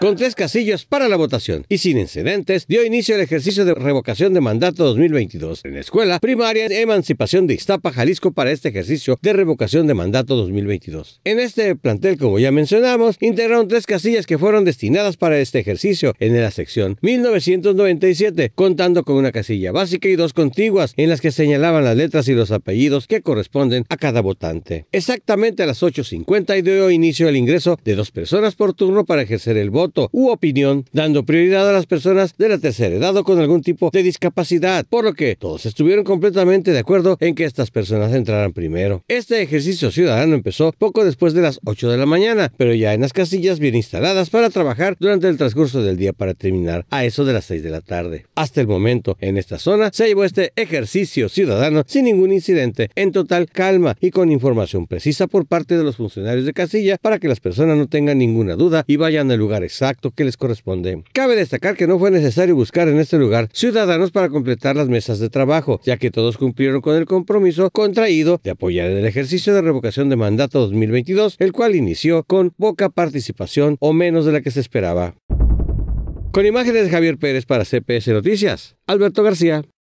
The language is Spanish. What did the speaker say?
Con tres casillas para la votación y sin incidentes, dio inicio al ejercicio de revocación de mandato 2022 en la Escuela Primaria Emancipación de Iztapa, Jalisco, para este ejercicio de revocación de mandato 2022. En este plantel, como ya mencionamos, integraron tres casillas que fueron destinadas para este ejercicio en la sección 1997, contando con una casilla básica y dos contiguas en las que señalaban las letras y los apellidos que corresponden a cada votante. Exactamente a las 8.50 dio inicio el ingreso de dos personas por turno para ejercer el voto u opinión, dando prioridad a las personas de la tercera edad o con algún tipo de discapacidad, por lo que todos estuvieron completamente de acuerdo en que estas personas entraran primero. Este ejercicio ciudadano empezó poco después de las 8 de la mañana, pero ya en las casillas bien instaladas para trabajar durante el transcurso del día para terminar a eso de las 6 de la tarde. Hasta el momento, en esta zona se llevó este ejercicio ciudadano sin ningún incidente, en total calma y con información precisa por parte de los funcionarios de casilla para que las personas no tengan ninguna duda y vayan a lugares exacto que les corresponde. Cabe destacar que no fue necesario buscar en este lugar ciudadanos para completar las mesas de trabajo, ya que todos cumplieron con el compromiso contraído de apoyar el ejercicio de revocación de mandato 2022, el cual inició con poca participación o menos de la que se esperaba. Con imágenes de Javier Pérez para CPS Noticias, Alberto García.